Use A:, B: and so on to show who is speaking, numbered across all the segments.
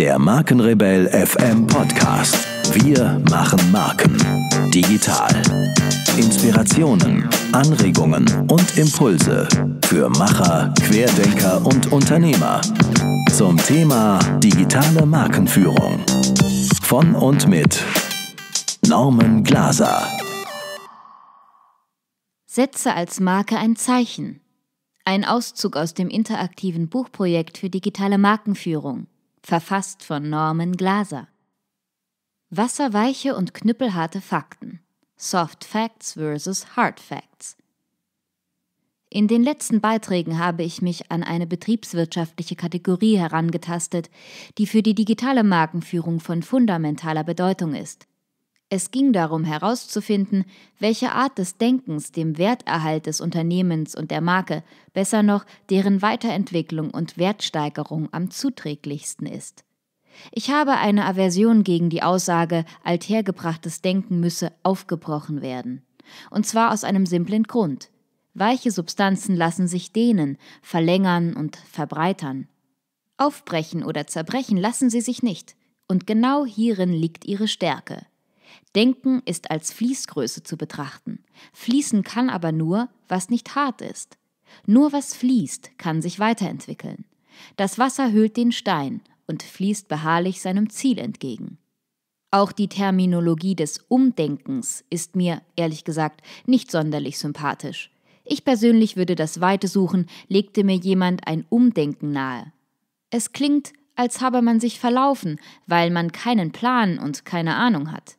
A: Der Markenrebell FM Podcast. Wir machen Marken. Digital. Inspirationen, Anregungen und Impulse für Macher, Querdenker und Unternehmer. Zum Thema digitale Markenführung. Von und mit Norman Glaser. Setze als Marke ein Zeichen. Ein Auszug aus dem interaktiven Buchprojekt für digitale Markenführung verfasst von Norman Glaser. Wasserweiche und knüppelharte Fakten. Soft Facts versus Hard Facts. In den letzten Beiträgen habe ich mich an eine betriebswirtschaftliche Kategorie herangetastet, die für die digitale Markenführung von fundamentaler Bedeutung ist. Es ging darum herauszufinden, welche Art des Denkens dem Werterhalt des Unternehmens und der Marke, besser noch deren Weiterentwicklung und Wertsteigerung am zuträglichsten ist. Ich habe eine Aversion gegen die Aussage, althergebrachtes Denken müsse aufgebrochen werden. Und zwar aus einem simplen Grund. Weiche Substanzen lassen sich dehnen, verlängern und verbreitern. Aufbrechen oder zerbrechen lassen sie sich nicht. Und genau hierin liegt ihre Stärke. Denken ist als Fließgröße zu betrachten. Fließen kann aber nur, was nicht hart ist. Nur was fließt, kann sich weiterentwickeln. Das Wasser hüllt den Stein und fließt beharrlich seinem Ziel entgegen. Auch die Terminologie des Umdenkens ist mir, ehrlich gesagt, nicht sonderlich sympathisch. Ich persönlich würde das Weite suchen, legte mir jemand ein Umdenken nahe. Es klingt, als habe man sich verlaufen, weil man keinen Plan und keine Ahnung hat.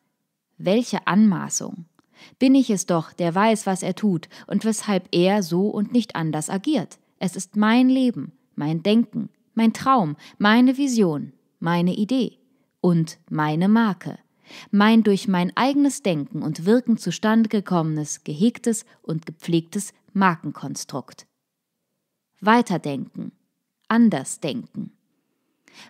A: Welche Anmaßung! Bin ich es doch, der weiß, was er tut und weshalb er so und nicht anders agiert. Es ist mein Leben, mein Denken, mein Traum, meine Vision, meine Idee und meine Marke. Mein durch mein eigenes Denken und Wirken zustande gekommenes, gehegtes und gepflegtes Markenkonstrukt. Weiterdenken. Anders denken.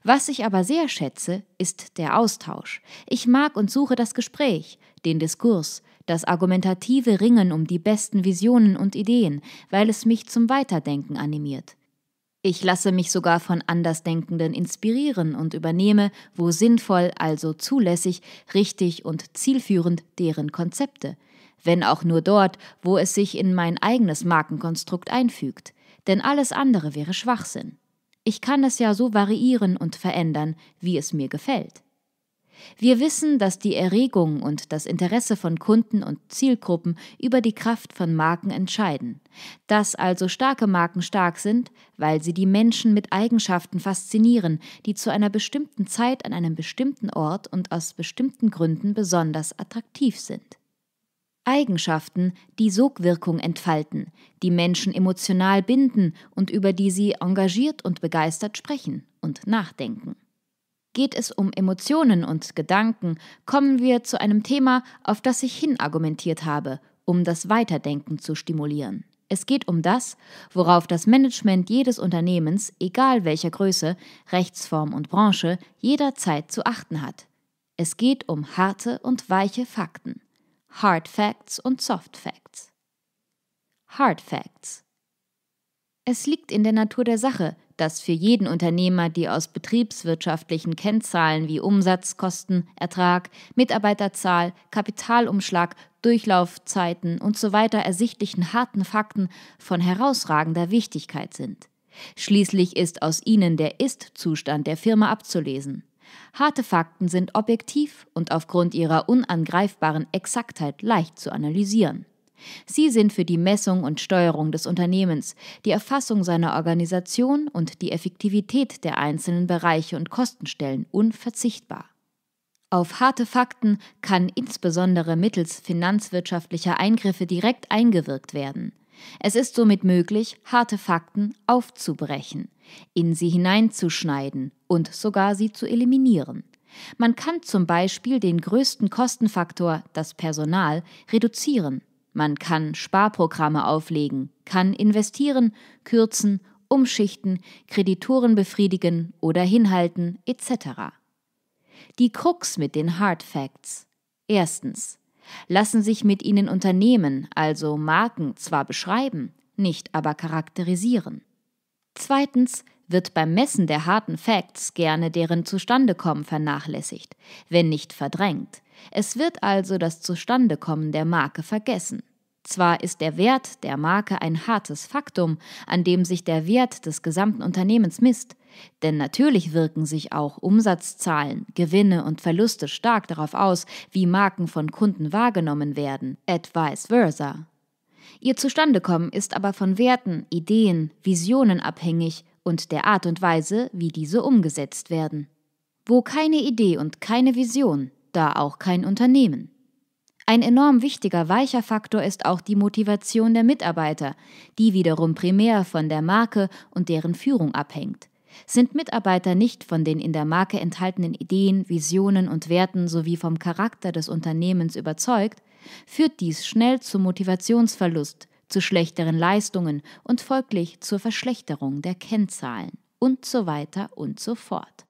A: Was ich aber sehr schätze, ist der Austausch. Ich mag und suche das Gespräch, den Diskurs, das argumentative Ringen um die besten Visionen und Ideen, weil es mich zum Weiterdenken animiert. Ich lasse mich sogar von Andersdenkenden inspirieren und übernehme, wo sinnvoll, also zulässig, richtig und zielführend deren Konzepte, wenn auch nur dort, wo es sich in mein eigenes Markenkonstrukt einfügt, denn alles andere wäre Schwachsinn. Ich kann es ja so variieren und verändern, wie es mir gefällt. Wir wissen, dass die Erregung und das Interesse von Kunden und Zielgruppen über die Kraft von Marken entscheiden, dass also starke Marken stark sind, weil sie die Menschen mit Eigenschaften faszinieren, die zu einer bestimmten Zeit an einem bestimmten Ort und aus bestimmten Gründen besonders attraktiv sind. Eigenschaften, die Sogwirkung entfalten, die Menschen emotional binden und über die sie engagiert und begeistert sprechen und nachdenken. Geht es um Emotionen und Gedanken, kommen wir zu einem Thema, auf das ich hinargumentiert habe, um das Weiterdenken zu stimulieren. Es geht um das, worauf das Management jedes Unternehmens, egal welcher Größe, Rechtsform und Branche, jederzeit zu achten hat. Es geht um harte und weiche Fakten. Hard Facts und Soft Facts. Hard Facts. Es liegt in der Natur der Sache, dass für jeden Unternehmer die aus betriebswirtschaftlichen Kennzahlen wie Umsatzkosten, Ertrag, Mitarbeiterzahl, Kapitalumschlag, Durchlaufzeiten usw. So ersichtlichen harten Fakten von herausragender Wichtigkeit sind. Schließlich ist aus ihnen der Ist-Zustand der Firma abzulesen. Harte Fakten sind objektiv und aufgrund ihrer unangreifbaren Exaktheit leicht zu analysieren. Sie sind für die Messung und Steuerung des Unternehmens, die Erfassung seiner Organisation und die Effektivität der einzelnen Bereiche und Kostenstellen unverzichtbar. Auf harte Fakten kann insbesondere mittels finanzwirtschaftlicher Eingriffe direkt eingewirkt werden. Es ist somit möglich, harte Fakten aufzubrechen, in sie hineinzuschneiden und sogar sie zu eliminieren. Man kann zum Beispiel den größten Kostenfaktor, das Personal, reduzieren. Man kann Sparprogramme auflegen, kann investieren, kürzen, umschichten, Kreditoren befriedigen oder hinhalten etc. Die Krux mit den Hard Facts. Erstens. Lassen sich mit ihnen Unternehmen, also Marken, zwar beschreiben, nicht aber charakterisieren. Zweitens wird beim Messen der harten Facts gerne deren Zustandekommen vernachlässigt, wenn nicht verdrängt. Es wird also das Zustandekommen der Marke vergessen. Zwar ist der Wert der Marke ein hartes Faktum, an dem sich der Wert des gesamten Unternehmens misst, denn natürlich wirken sich auch Umsatzzahlen, Gewinne und Verluste stark darauf aus, wie Marken von Kunden wahrgenommen werden, et vice versa. Ihr Zustandekommen ist aber von Werten, Ideen, Visionen abhängig und der Art und Weise, wie diese umgesetzt werden. Wo keine Idee und keine Vision, da auch kein Unternehmen. Ein enorm wichtiger weicher Faktor ist auch die Motivation der Mitarbeiter, die wiederum primär von der Marke und deren Führung abhängt. Sind Mitarbeiter nicht von den in der Marke enthaltenen Ideen, Visionen und Werten sowie vom Charakter des Unternehmens überzeugt, führt dies schnell zum Motivationsverlust, zu schlechteren Leistungen und folglich zur Verschlechterung der Kennzahlen und so weiter und so fort.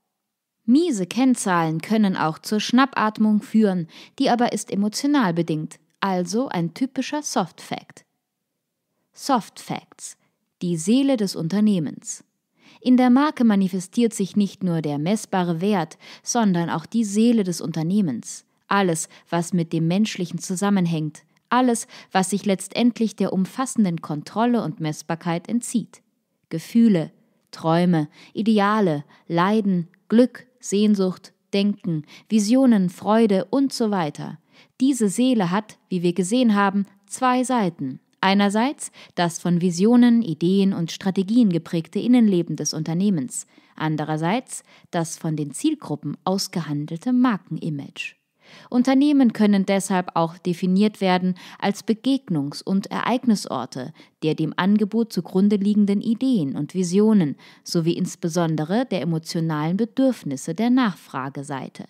A: Miese Kennzahlen können auch zur Schnappatmung führen, die aber ist emotional bedingt, also ein typischer Soft Fact. Soft Facts, die Seele des Unternehmens. In der Marke manifestiert sich nicht nur der messbare Wert, sondern auch die Seele des Unternehmens, alles, was mit dem Menschlichen zusammenhängt, alles, was sich letztendlich der umfassenden Kontrolle und Messbarkeit entzieht. Gefühle, Träume, Ideale, Leiden, Glück, Sehnsucht, Denken, Visionen, Freude und so weiter. Diese Seele hat, wie wir gesehen haben, zwei Seiten. Einerseits das von Visionen, Ideen und Strategien geprägte Innenleben des Unternehmens, andererseits das von den Zielgruppen ausgehandelte Markenimage. Unternehmen können deshalb auch definiert werden als Begegnungs- und Ereignisorte der dem Angebot zugrunde liegenden Ideen und Visionen sowie insbesondere der emotionalen Bedürfnisse der Nachfrageseite.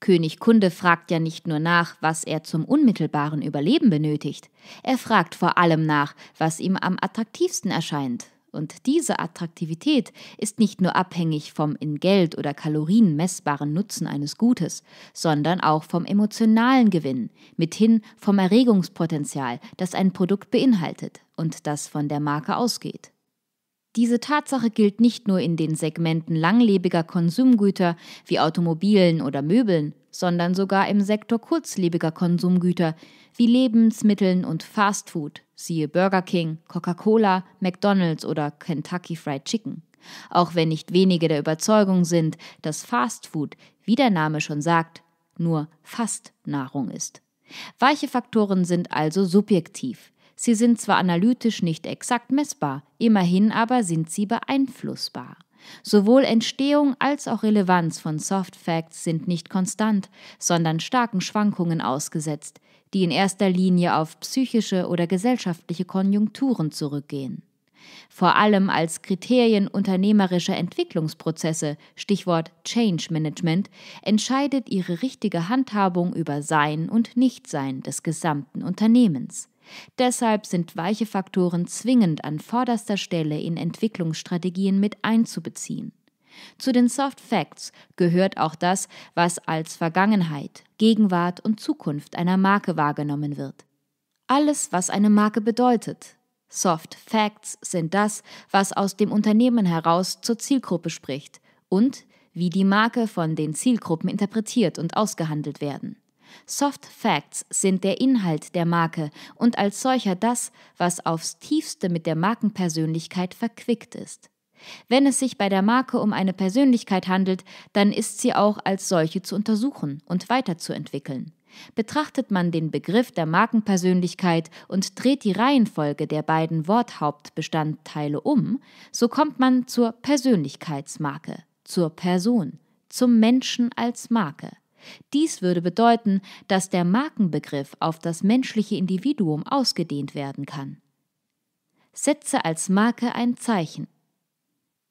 A: König Kunde fragt ja nicht nur nach, was er zum unmittelbaren Überleben benötigt, er fragt vor allem nach, was ihm am attraktivsten erscheint, und diese Attraktivität ist nicht nur abhängig vom in Geld oder Kalorien messbaren Nutzen eines Gutes, sondern auch vom emotionalen Gewinn, mithin vom Erregungspotenzial, das ein Produkt beinhaltet und das von der Marke ausgeht. Diese Tatsache gilt nicht nur in den Segmenten langlebiger Konsumgüter wie Automobilen oder Möbeln, sondern sogar im Sektor kurzlebiger Konsumgüter wie Lebensmitteln und Fastfood, siehe Burger King, Coca-Cola, McDonald's oder Kentucky Fried Chicken. Auch wenn nicht wenige der Überzeugung sind, dass Fast Food, wie der Name schon sagt, nur Fastnahrung ist. Weiche Faktoren sind also subjektiv. Sie sind zwar analytisch nicht exakt messbar, immerhin aber sind sie beeinflussbar. Sowohl Entstehung als auch Relevanz von Soft Facts sind nicht konstant, sondern starken Schwankungen ausgesetzt, die in erster Linie auf psychische oder gesellschaftliche Konjunkturen zurückgehen. Vor allem als Kriterien unternehmerischer Entwicklungsprozesse, Stichwort Change Management, entscheidet ihre richtige Handhabung über Sein und Nichtsein des gesamten Unternehmens. Deshalb sind weiche Faktoren zwingend an vorderster Stelle in Entwicklungsstrategien mit einzubeziehen. Zu den Soft Facts gehört auch das, was als Vergangenheit, Gegenwart und Zukunft einer Marke wahrgenommen wird. Alles, was eine Marke bedeutet. Soft Facts sind das, was aus dem Unternehmen heraus zur Zielgruppe spricht und wie die Marke von den Zielgruppen interpretiert und ausgehandelt werden. Soft Facts sind der Inhalt der Marke und als solcher das, was aufs tiefste mit der Markenpersönlichkeit verquickt ist. Wenn es sich bei der Marke um eine Persönlichkeit handelt, dann ist sie auch als solche zu untersuchen und weiterzuentwickeln. Betrachtet man den Begriff der Markenpersönlichkeit und dreht die Reihenfolge der beiden Worthauptbestandteile um, so kommt man zur Persönlichkeitsmarke, zur Person, zum Menschen als Marke. Dies würde bedeuten, dass der Markenbegriff auf das menschliche Individuum ausgedehnt werden kann. Setze als Marke ein Zeichen.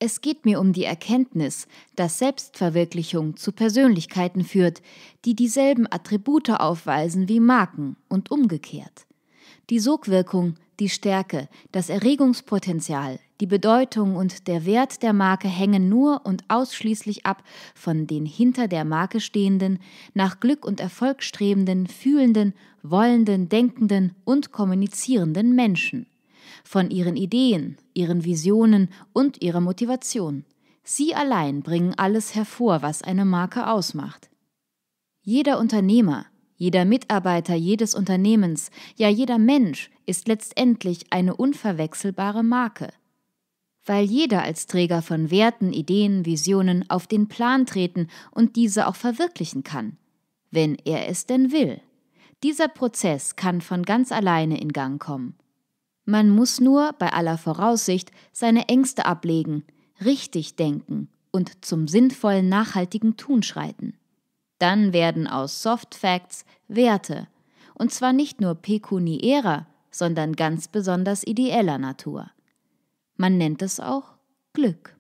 A: Es geht mir um die Erkenntnis, dass Selbstverwirklichung zu Persönlichkeiten führt, die dieselben Attribute aufweisen wie Marken und umgekehrt. Die Sogwirkung, die Stärke, das Erregungspotenzial, die Bedeutung und der Wert der Marke hängen nur und ausschließlich ab von den hinter der Marke stehenden, nach Glück und Erfolg strebenden, fühlenden, wollenden, denkenden und kommunizierenden Menschen von ihren Ideen, ihren Visionen und ihrer Motivation. Sie allein bringen alles hervor, was eine Marke ausmacht. Jeder Unternehmer, jeder Mitarbeiter jedes Unternehmens, ja jeder Mensch ist letztendlich eine unverwechselbare Marke. Weil jeder als Träger von Werten, Ideen, Visionen auf den Plan treten und diese auch verwirklichen kann, wenn er es denn will. Dieser Prozess kann von ganz alleine in Gang kommen. Man muss nur bei aller Voraussicht seine Ängste ablegen, richtig denken und zum sinnvollen nachhaltigen Tun schreiten. Dann werden aus Soft Facts Werte, und zwar nicht nur pekuniärer, sondern ganz besonders ideeller Natur. Man nennt es auch Glück.